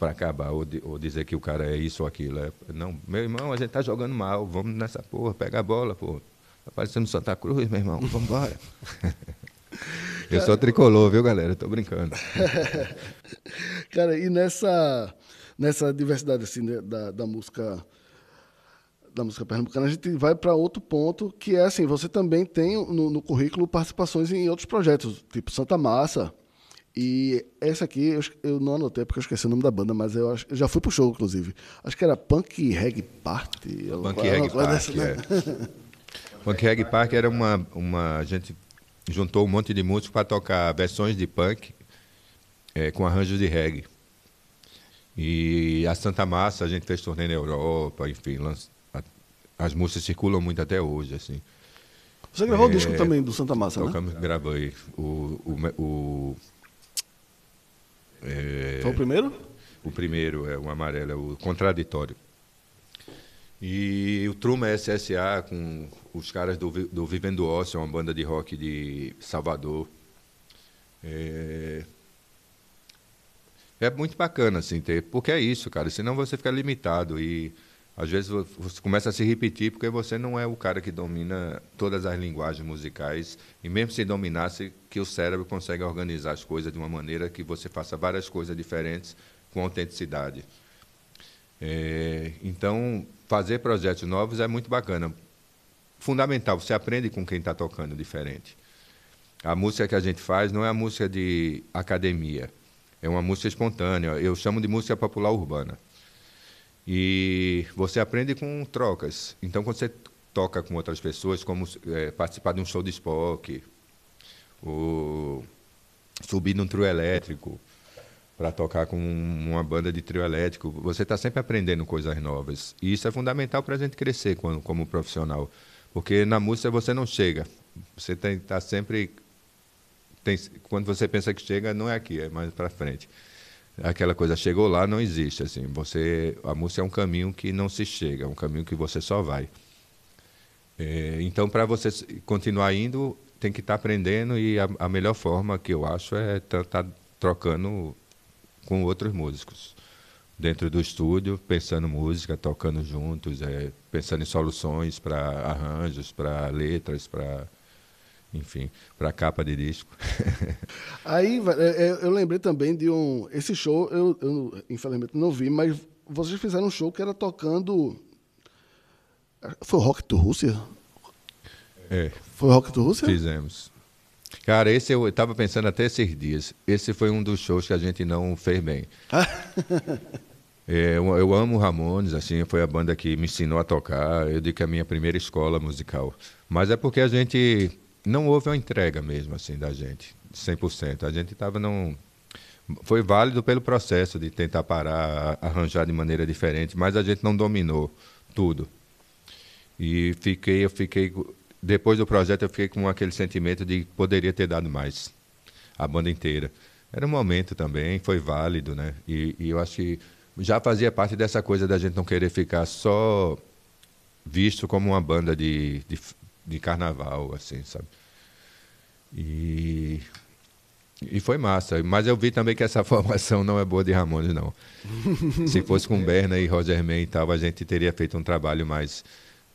[SPEAKER 2] para acabar ou, de, ou, dizer que o cara é isso ou aquilo. É, não, meu irmão, a gente está jogando mal, vamos nessa porra, pega a bola, pô. Está parecendo Santa Cruz, meu irmão, vamos embora. Eu sou tricolor, viu, galera? Estou tô brincando.
[SPEAKER 1] Cara, e nessa, nessa diversidade assim, né, da, da música da música pernambucana, a gente vai para outro ponto que é assim, você também tem no, no, currículo participações em outros projetos, tipo Santa Massa. E essa aqui eu, eu não anotei porque eu esqueci o nome da banda, mas eu, acho, eu já fui pro show, inclusive. Acho que era Punk Reg
[SPEAKER 2] Party. Punk Reg Park dessa, assim, né? é. Punk era uma, uma. A gente juntou um monte de músicos para tocar versões de punk é, com arranjos de reggae. E a Santa Massa a gente fez turnê na Europa, enfim, lança, a, as músicas circulam muito até hoje, assim.
[SPEAKER 1] Você gravou é, disco também do Santa Massa, né? tocamos,
[SPEAKER 2] né? Gravei. O, o, o é, Foi o primeiro? O primeiro, é, o amarelo, é o contraditório. E o Truma é SSA com os caras do, do Vivendo Ócio, é uma banda de rock de Salvador. É... é, muito bacana, assim, ter, porque é isso, cara. Senão você fica limitado e às vezes você começa a se repetir porque você não é o cara que domina todas as linguagens musicais. E mesmo se dominasse, que o cérebro consegue organizar as coisas de uma maneira que você faça várias coisas diferentes com autenticidade. É... então, fazer projetos novos é muito bacana. Fundamental, você aprende com quem está tocando diferente. A música que a gente faz não é a música de academia, é uma música espontânea. Eu chamo de música popular urbana. E você aprende com trocas. Então, quando você toca com outras pessoas, como é, participar de um show de spock, ou subir num trio elétrico, para tocar com uma banda de trio elétrico. Você está sempre aprendendo coisas novas. E isso é fundamental para a gente crescer como, como profissional. Porque na música você não chega. Você tem tá sempre. Tem, quando você pensa que chega, não é aqui, é mais para frente. Aquela coisa, chegou lá, não existe. assim você A música é um caminho que não se chega, é um caminho que você só vai. É, então, para você continuar indo, tem que estar tá aprendendo, e a, a melhor forma que eu acho é estar tá, tá trocando com outros músicos. Dentro do estúdio, pensando música, tocando juntos, é, pensando em soluções para arranjos, para letras, para enfim, para capa de disco.
[SPEAKER 1] Aí é, é, eu lembrei também de um. Esse show eu, eu, infelizmente não vi, mas vocês fizeram um show que era tocando. É, foi Rock to Rússia?
[SPEAKER 2] É. Foi Rock to Rússia? Fizemos. Cara, esse eu estava pensando até esses dias. Esse foi um dos shows que a gente não fez bem. é, eu, eu amo Ramones, assim, foi a banda que me ensinou a tocar. Eu digo que é a minha primeira escola musical. Mas é porque a gente não houve uma entrega mesmo, assim, da gente, 100%. A gente estava não Foi válido pelo processo de tentar parar, arranjar de maneira diferente, mas a gente não dominou tudo. E fiquei, eu fiquei depois do projeto eu fiquei com aquele sentimento de que poderia ter dado mais a banda inteira. Era um momento também, foi válido, né? E, e, eu acho que já fazia parte dessa coisa da gente não querer ficar só visto como uma banda de, de, de carnaval, assim, sabe? E, e foi massa. Mas eu vi também que essa formação não é boa de Ramones, não. Se fosse com Berna e Roger May e tal, a gente teria feito um trabalho mais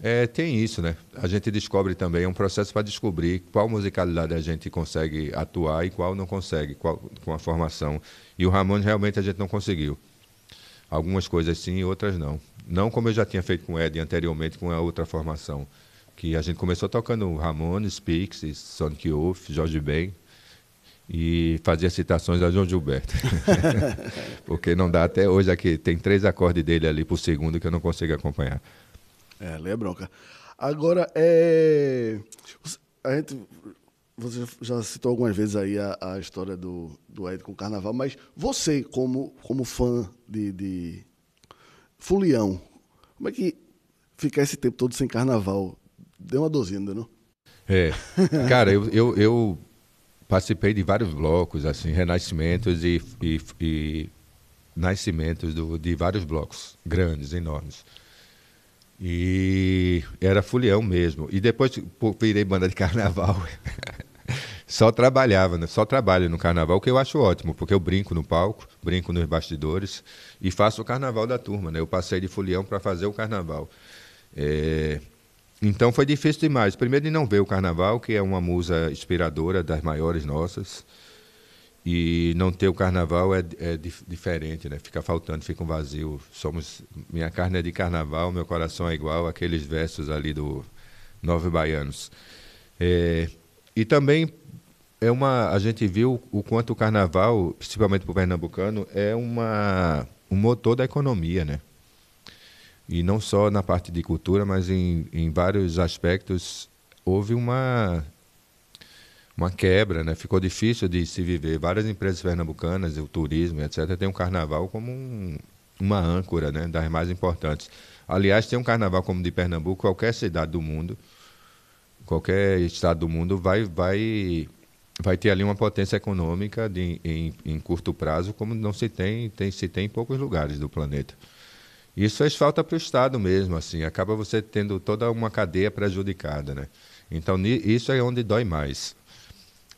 [SPEAKER 2] é, tem isso, né? A gente descobre também, é um processo para descobrir qual musicalidade a gente consegue atuar e qual não consegue, qual, com a formação. E o Ramones realmente a gente não conseguiu. Algumas coisas sim e outras não. Não como eu já tinha feito com o Ed anteriormente, com a outra formação. Que a gente começou tocando Ramones, Pixies, Sonic Youth, Jorge Ben, e fazia citações a João Gilberto. Porque não dá até hoje aqui, tem três acordes dele ali por segundo que eu não consigo acompanhar.
[SPEAKER 1] É, lei é bronca. Agora, é... a gente você já citou algumas vezes aí a, a história do, do Ed com o carnaval, mas você, como, como fã de, de Fulião, como é que ficar esse tempo todo sem carnaval? Deu uma dozinha, é, não?
[SPEAKER 2] É. Cara, eu, eu, eu, participei de vários blocos, assim, renascimentos e, e, e nascimentos do, de vários blocos grandes, enormes. E era fulião mesmo. E depois virei banda de carnaval. só trabalhava, né? só trabalho no carnaval, que eu acho ótimo, porque eu brinco no palco, brinco nos bastidores e faço o carnaval da turma. Né? Eu passei de fulião para fazer o carnaval. É... Então foi difícil demais. Primeiro de não ver o carnaval, que é uma musa inspiradora das maiores nossas. E não ter o carnaval é, é dif diferente, né? Fica faltando, fica um vazio. Somos, minha carne é de carnaval, meu coração é igual aqueles versos ali do Nove Baianos. É, e também é uma, a gente viu o quanto o carnaval, principalmente para o pernambucano, é uma, um motor da economia, né? E não só na parte de cultura, mas em, em vários aspectos houve uma uma quebra, né? Ficou difícil de se viver. Várias empresas pernambucanas, o turismo, etc., tem o um carnaval como um, uma âncora, né? Das mais importantes. Aliás, tem um carnaval como de Pernambuco, qualquer cidade do mundo, qualquer estado do mundo vai, vai, vai ter ali uma potência econômica de, em, em curto prazo, como não se tem, tem, se tem em poucos lugares do planeta. Isso faz falta para o Estado mesmo, assim. Acaba você tendo toda uma cadeia prejudicada, né? Então, isso é onde dói mais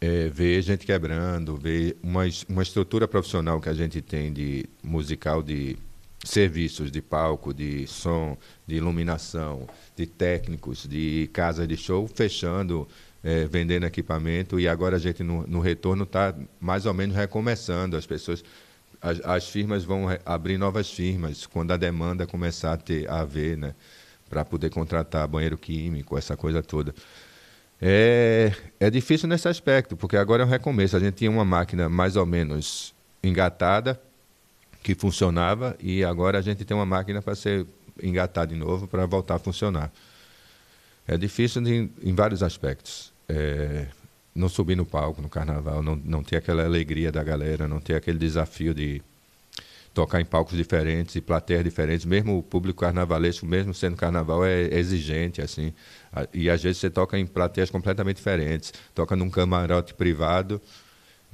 [SPEAKER 2] é, ver gente quebrando, ver uma, uma estrutura profissional que a gente tem de musical, de serviços de palco, de som, de iluminação, de técnicos, de casa de show, fechando, é, vendendo equipamento. E agora a gente, no, no retorno, está mais ou menos recomeçando. As pessoas, as, as firmas vão abrir novas firmas quando a demanda começar a, ter, a ver, né? Para poder contratar banheiro químico, essa coisa toda. É, é difícil nesse aspecto, porque agora é um recomeço. A gente tinha uma máquina mais ou menos engatada, que funcionava, e agora a gente tem uma máquina para ser engatada de novo, para voltar a funcionar. É difícil em, em vários aspectos. É, não subir no palco no carnaval, não, não ter aquela alegria da galera, não ter aquele desafio de tocar em palcos diferentes e plateias diferentes, mesmo o público carnavalesco, mesmo sendo carnaval, é, exigente, assim. E às vezes você toca em plateias completamente diferentes. Toca num camarote privado,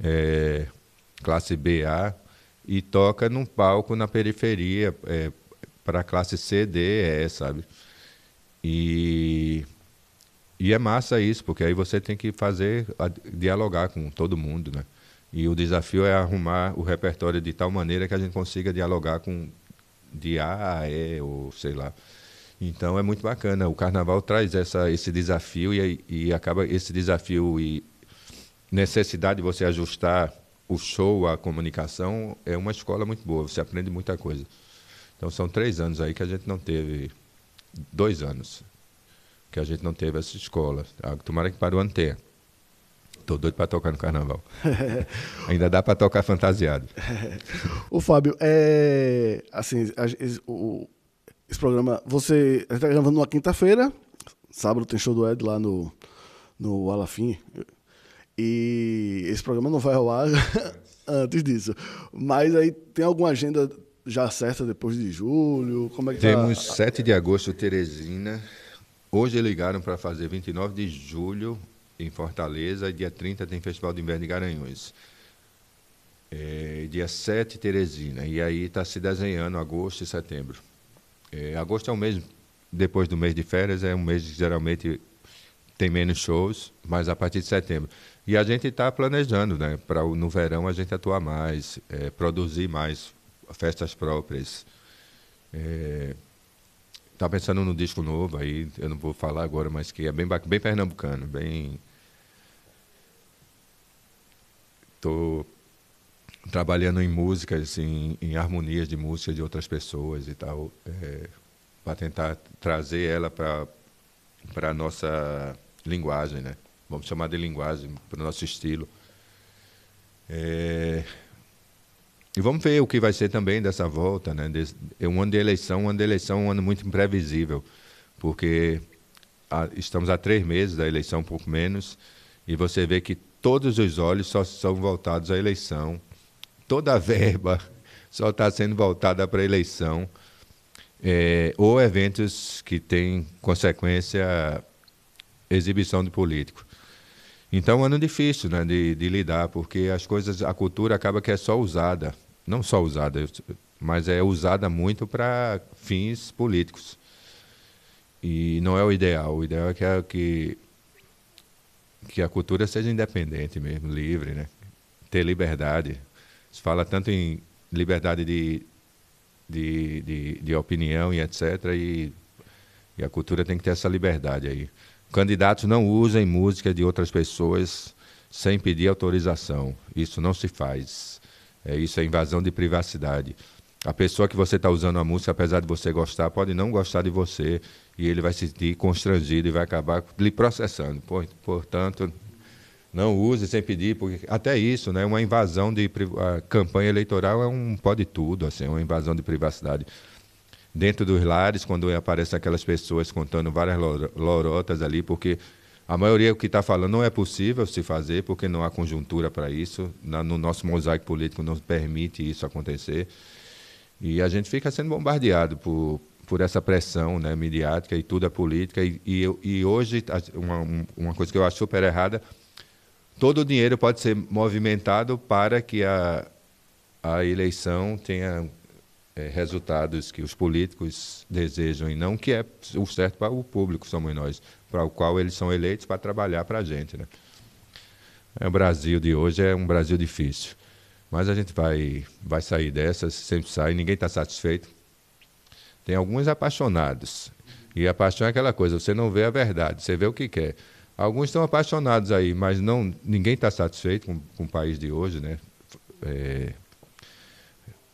[SPEAKER 2] é, classe BA, e toca num palco na periferia, é, para classe C, D, E, sabe? E, e é massa isso, porque aí você tem que fazer, dialogar com todo mundo, né? E o desafio é arrumar o repertório de tal maneira que a gente consiga dialogar com de A a E, ou sei lá. Então é muito bacana. O carnaval traz essa, esse desafio e, e acaba esse desafio e necessidade de você ajustar o show à comunicação é uma escola muito boa. Você aprende muita coisa. Então são três anos aí que a gente não teve, dois anos que a gente não teve essa escola. Ah, tomara que para o ano tenha. Tô doido para tocar no carnaval. Ainda dá para tocar fantasiado.
[SPEAKER 1] o Fábio, é assim, a, o, esse programa, você está gravando numa quinta-feira, sábado tem show do Ed lá no no Alafim. E esse programa não vai rolar antes disso. Mas aí tem alguma agenda já certa depois de julho? Como é que tá? Temos tá? 7
[SPEAKER 2] de agosto, Teresina. Hoje ligaram para fazer 29 de julho em Fortaleza, dia 30 tem Festival de Inverno de Garanhuns. É, dia 7, Teresina. E aí está se desenhando agosto e setembro. É, agosto é um mês, depois do mês de férias, é um mês que geralmente tem menos shows, mas a partir de setembro. E a gente está planejando, né? Para no verão a gente atuar mais, é, produzir mais festas próprias. Está é, pensando no disco novo aí, eu não vou falar agora, mas que é bem, bem pernambucano, bem Estou trabalhando em músicas, em, assim, em harmonias de músicas de outras pessoas e tal, é, para tentar trazer ela para para nossa linguagem, né? Vamos chamar de linguagem para o nosso estilo. É... E vamos ver o que vai ser também dessa volta, né? É um ano de eleição, um ano de eleição, um ano muito imprevisível, porque a, estamos a três meses da eleição, um pouco menos, e você vê que todos os olhos só são voltados à eleição, toda a verba só está sendo voltada para a eleição, é, ou eventos que têm consequência exibição de político. Então é um ano difícil né, de, de, lidar, porque as coisas, a cultura acaba que é só usada, não só usada, mas é usada muito para fins políticos. E não é o ideal. O ideal é que, é que que a cultura seja independente mesmo, livre, né? Ter liberdade. Se fala tanto em liberdade de, de, de, de opinião e etc. E, e a cultura tem que ter essa liberdade aí. Candidatos não usem música de outras pessoas sem pedir autorização. Isso não se faz. É, isso é invasão de privacidade. A pessoa que você está usando a música, apesar de você gostar, pode não gostar de você e ele vai se sentir constrangido e vai acabar lhe processando. Portanto, não use sem pedir, porque até isso, né? Uma invasão de a campanha eleitoral é um pode tudo, assim, uma invasão de privacidade. Dentro dos lares, quando aparecem aquelas pessoas contando várias lorotas ali, porque a maioria que está falando não é possível se fazer, porque não há conjuntura para isso. Na, no nosso mosaico político não permite isso acontecer. E a gente fica sendo bombardeado por, por essa pressão né, midiática e tudo é política. E, e, e hoje, uma, uma coisa que eu acho super errada, todo o dinheiro pode ser movimentado para que a, a eleição tenha é, resultados que os políticos desejam e não que é o certo para o público, somos nós, para o qual eles são eleitos para trabalhar para a gente. Né? É, o Brasil de hoje é um Brasil difícil. Mas a gente vai, vai sair dessa, sempre sai, ninguém está satisfeito. Tem alguns apaixonados. E a paixão é aquela coisa, você não vê a verdade, você vê o que quer. Alguns estão apaixonados aí, mas não, ninguém está satisfeito com, com o país de hoje, né? É,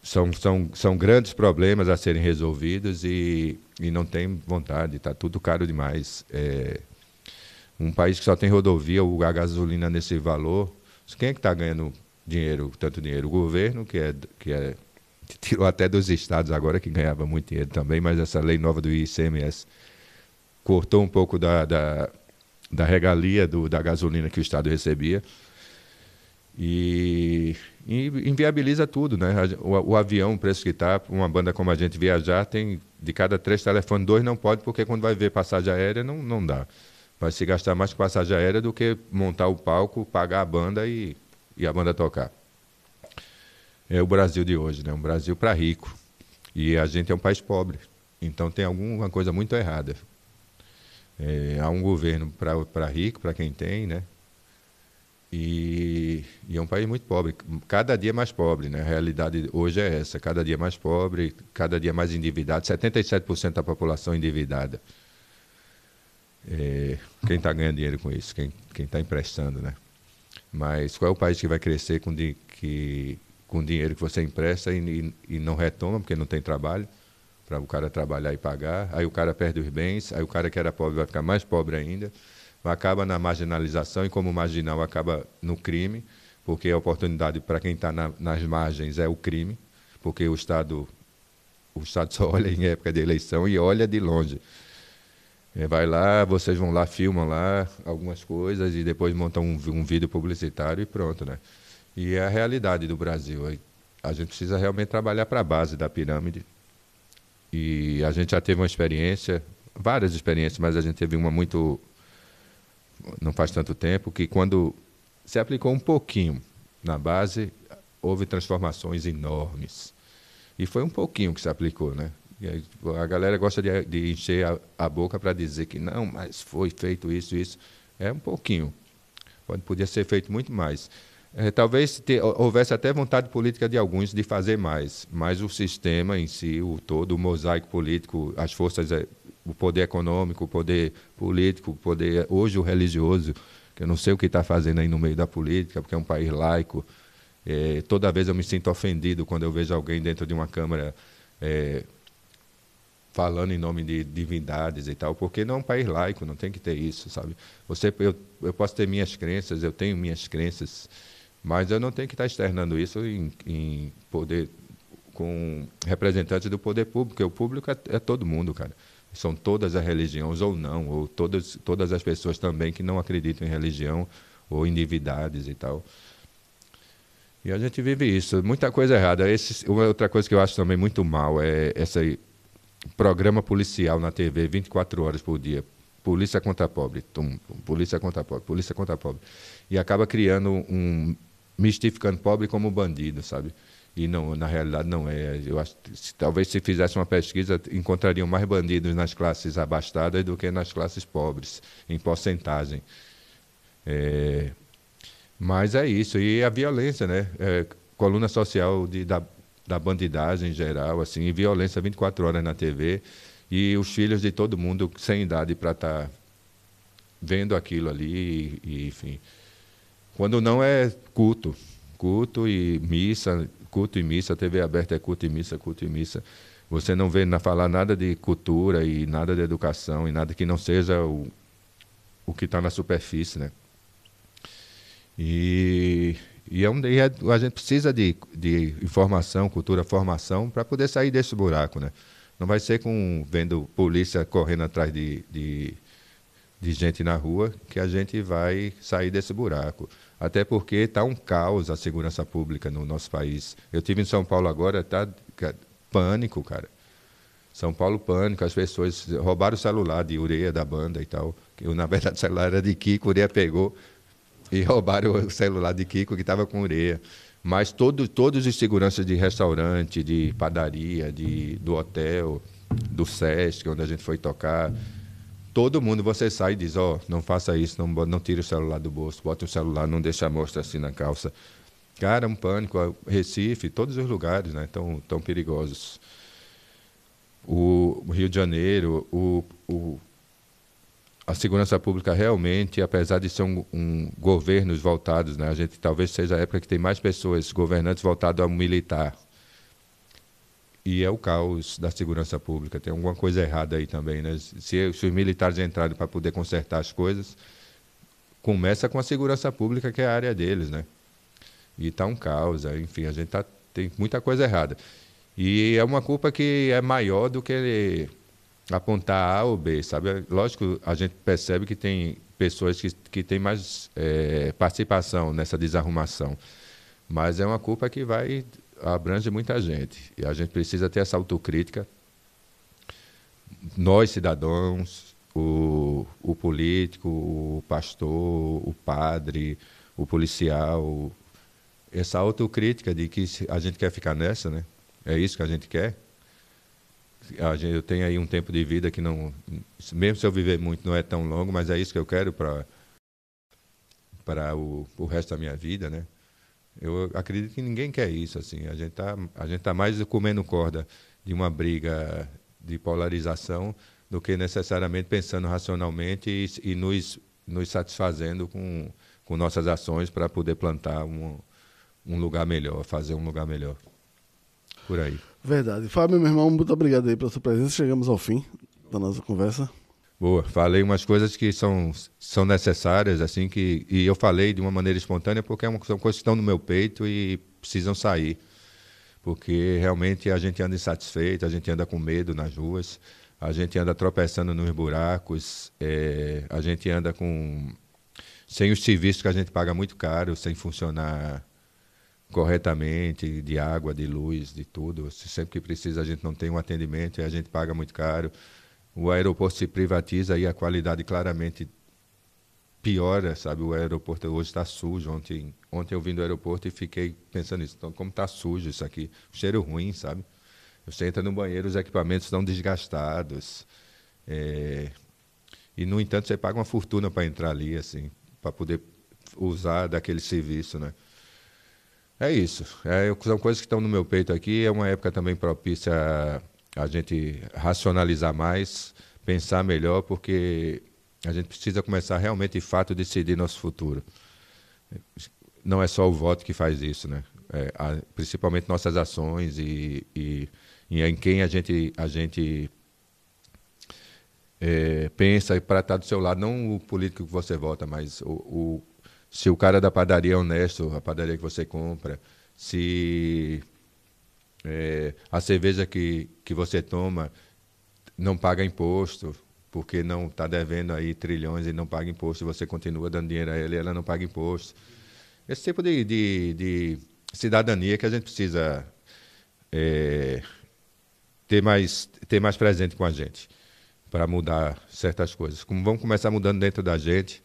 [SPEAKER 2] são, são, são grandes problemas a serem resolvidos e, e não tem vontade, está tudo caro demais. É, um país que só tem rodovia, a gasolina nesse valor, quem é que está ganhando dinheiro, tanto dinheiro o governo, que é, que é que tirou até dos estados agora, que ganhava muito dinheiro também, mas essa lei nova do ICMS cortou um pouco da, da, da regalia do, da gasolina que o estado recebia. E, e inviabiliza tudo, né? O, o avião, o preço que está, uma banda como a gente viajar, tem de cada três telefones, dois não pode, porque quando vai ver passagem aérea, não, não dá. Vai se gastar mais com passagem aérea do que montar o palco, pagar a banda e e a banda tocar. É o Brasil de hoje, né? Um Brasil para rico. E a gente é um país pobre. Então tem alguma coisa muito errada. É, há um governo para rico, para quem tem, né? E, e, é um país muito pobre. Cada dia mais pobre, né? A realidade hoje é essa. Cada dia mais pobre, cada dia mais endividado. 77% da população endividada. É, quem está ganhando dinheiro com isso? Quem está emprestando, né? Mas qual é o país que vai crescer com, di que, com dinheiro que você empresta e, e, e não retoma porque não tem trabalho? Para o cara trabalhar e pagar. Aí o cara perde os bens, aí o cara que era pobre vai ficar mais pobre ainda. Acaba na marginalização e, como marginal, acaba no crime, porque a oportunidade para quem está na, nas margens é o crime, porque o Estado o Estado só olha em época de eleição e olha de longe. É, vai lá, vocês vão lá, filmam lá algumas coisas e depois montam um, um vídeo publicitário e pronto, né? E é a realidade do Brasil. A gente precisa realmente trabalhar para a base da pirâmide. E a gente já teve uma experiência, várias experiências, mas a gente teve uma muito. não faz tanto tempo, que quando se aplicou um pouquinho na base, houve transformações enormes. E foi um pouquinho que se aplicou, né? Tipo, a galera gosta de, de encher a, a boca para dizer que não, mas foi feito isso, isso. É um pouquinho. Pode, podia ser feito muito mais. É, talvez te, houvesse até vontade política de alguns de fazer mais, mas o sistema em si, o todo, o mosaico político, as forças, é, o poder econômico, o poder político, o poder, hoje o religioso, que eu não sei o que está fazendo aí no meio da política, porque é um país laico. É, toda vez eu me sinto ofendido quando eu vejo alguém dentro de uma Câmara é, falando em nome de divindades e tal, porque não é um país laico, não tem que ter isso, sabe? Você, eu, eu posso ter minhas crenças, eu tenho minhas crenças, mas eu não tenho que estar externando isso em, em poder com representantes do poder público, porque o público é, é todo mundo, cara são todas as religiões ou não, ou todas, todas as pessoas também que não acreditam em religião ou divindades e tal. E a gente vive isso, muita coisa errada. Esse, outra coisa que eu acho também muito mal é essa programa policial na TV 24 horas por dia, polícia contra pobre, tum, polícia contra pobre, polícia contra pobre, e acaba criando um mistificando pobre como bandido, sabe? E não, na realidade não é. Eu acho se, talvez se fizesse uma pesquisa encontrariam mais bandidos nas classes abastadas do que nas classes pobres, em porcentagem. É, mas é isso. E a violência, né? É, coluna social de, da da bandidagem em geral, assim, e violência 24 horas na TV. E os filhos de todo mundo sem idade para estar tá vendo aquilo ali, e, e, enfim. Quando não é culto, culto e missa, culto e missa, TV aberta é culto e missa, culto e missa. Você não vê na, falar nada de cultura e nada de educação e nada que não seja o, o que está na superfície, né? E e é um, e é, a gente precisa de, de informação, cultura, formação, para poder sair desse buraco. Né? Não vai ser com vendo polícia correndo atrás de, de, de gente na rua que a gente vai sair desse buraco. Até porque está um caos a segurança pública no nosso país. Eu tive em São Paulo agora, está pânico, cara. São Paulo pânico, as pessoas roubaram o celular de Ureia da banda e tal. Eu, na verdade, o celular era de Kiko, Ureia pegou. E roubaram o celular de Kiko, que estava com ureia. Mas todo, todos os seguranças de restaurante, de padaria, de, do hotel, do SESC, onde a gente foi tocar, todo mundo, você sai e diz, ó, oh, não faça isso, não, não tire o celular do bolso, bota o celular, não deixa a mostra assim na calça. Cara, um pânico. Recife, todos os lugares né, tão, tão perigosos. O Rio de Janeiro, o, o a segurança pública realmente, apesar de ser um, um governos voltados, né, a gente talvez seja a época que tem mais pessoas, governantes voltados ao militar. E é o caos da segurança pública. Tem alguma coisa errada aí também. Né? Se, se os militares entrarem para poder consertar as coisas, começa com a segurança pública, que é a área deles. Né? E está um caos. Enfim, a gente tá, tem muita coisa errada. E é uma culpa que é maior do que apontar A ou B, sabe? Lógico, a gente percebe que tem pessoas que, que têm mais é, participação nessa desarrumação, mas é uma culpa que vai abrange muita gente e a gente precisa ter essa autocrítica. Nós cidadãos, o, o político, o pastor, o padre, o policial, essa autocrítica de que a gente quer ficar nessa, né? É isso que a gente quer eu tenho aí um tempo de vida que não, mesmo se eu viver muito, não é tão longo, mas é isso que eu quero para para o, o resto da minha vida, né? Eu acredito que ninguém quer isso assim. A gente tá a gente tá mais comendo corda de uma briga de polarização do que necessariamente pensando racionalmente e, e nos nos satisfazendo com com nossas ações para poder plantar um um lugar melhor, fazer um lugar melhor. Por aí.
[SPEAKER 1] Verdade. Fábio, meu irmão, muito obrigado aí pela sua presença. Chegamos ao fim da nossa conversa.
[SPEAKER 2] Boa, falei umas coisas que são, são necessárias, assim, que, e eu falei de uma maneira espontânea porque é uma, são coisas que estão no meu peito e precisam sair. Porque realmente a gente anda insatisfeito, a gente anda com medo nas ruas, a gente anda tropeçando nos buracos, é, a gente anda com. sem os serviços que a gente paga muito caro, sem funcionar corretamente, de água, de luz, de tudo. Se sempre que precisa a gente não tem um atendimento e a gente paga muito caro. O aeroporto se privatiza e a qualidade claramente piora, sabe? O aeroporto hoje está sujo. Ontem, ontem eu vim do aeroporto e fiquei pensando nisso. Então, como está sujo isso aqui? Cheiro ruim, sabe? Você entra no banheiro, os equipamentos estão desgastados. É... E, no entanto, você paga uma fortuna para entrar ali, assim, para poder usar daquele serviço, né? É isso. É, são coisas que estão no meu peito aqui. É uma época também propícia a, a gente racionalizar mais, pensar melhor, porque a gente precisa começar realmente, de fato, a decidir nosso futuro. Não é só o voto que faz isso, né? É, a, principalmente nossas ações e, e, e, em quem a gente, a gente é, pensa para estar do seu lado, não o político que você vota, mas o, o se o cara da padaria é honesto, a padaria que você compra, se é, a cerveja que, que você toma não paga imposto, porque não está devendo aí trilhões e não paga imposto, e você continua dando dinheiro a ela e ela não paga imposto. Esse tipo de, de, de cidadania que a gente precisa é, ter, mais, ter mais presente com a gente para mudar certas coisas. Como vamos começar mudando dentro da gente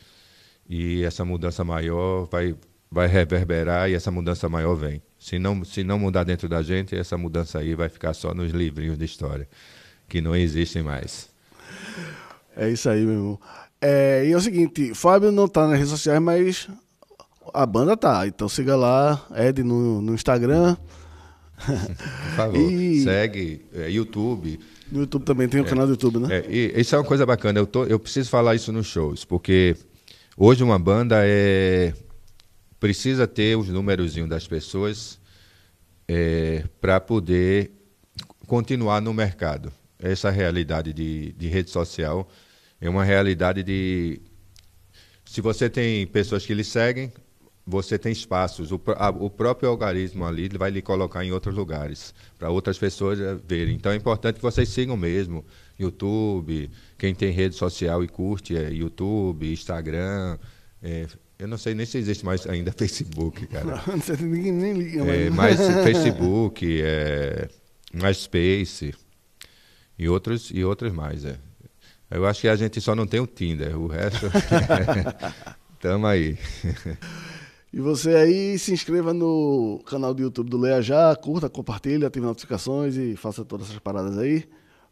[SPEAKER 2] e essa mudança maior vai, vai reverberar e essa mudança maior vem. Se não, se não mudar dentro da gente, essa mudança aí vai ficar só nos livrinhos de história, que não existem mais.
[SPEAKER 1] É isso aí, meu irmão. É, e é o seguinte, Fábio não está nas redes sociais, mas a banda tá. Então siga lá, Ed no, no Instagram. Por favor, e...
[SPEAKER 2] segue é, YouTube. No YouTube também tem o um é, canal do YouTube, né? É, e isso é uma coisa bacana. Eu, tô, eu preciso falar isso nos shows, porque Hoje uma banda é precisa ter os númerozinhos das pessoas é, para poder continuar no mercado. Essa realidade de, de rede social é uma realidade de se você tem pessoas que lhe seguem, você tem espaços. O, a, o próprio algarismo ali vai lhe colocar em outros lugares, para outras pessoas eh, verem. Então é importante que vocês sigam mesmo, YouTube, quem tem rede social e curte é YouTube, Instagram. É, eu não sei nem se existe mais ainda Facebook, cara. Não, ninguém nem
[SPEAKER 1] liga é, mais. É, mas Facebook,
[SPEAKER 2] é, MySpace e outros, e outros mais, é. Eu acho que a gente só não tem o Tinder, o resto. É. Tamo aí.
[SPEAKER 1] E você aí se inscreva no canal do YouTube do Leia já, curta, compartilha, ative notificações e faça todas essas paradas aí.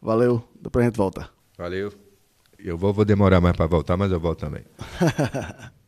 [SPEAKER 1] Valeu,
[SPEAKER 2] depois a gente volta. Valeu. Eu vou, vou demorar mais para voltar, mas eu volto também.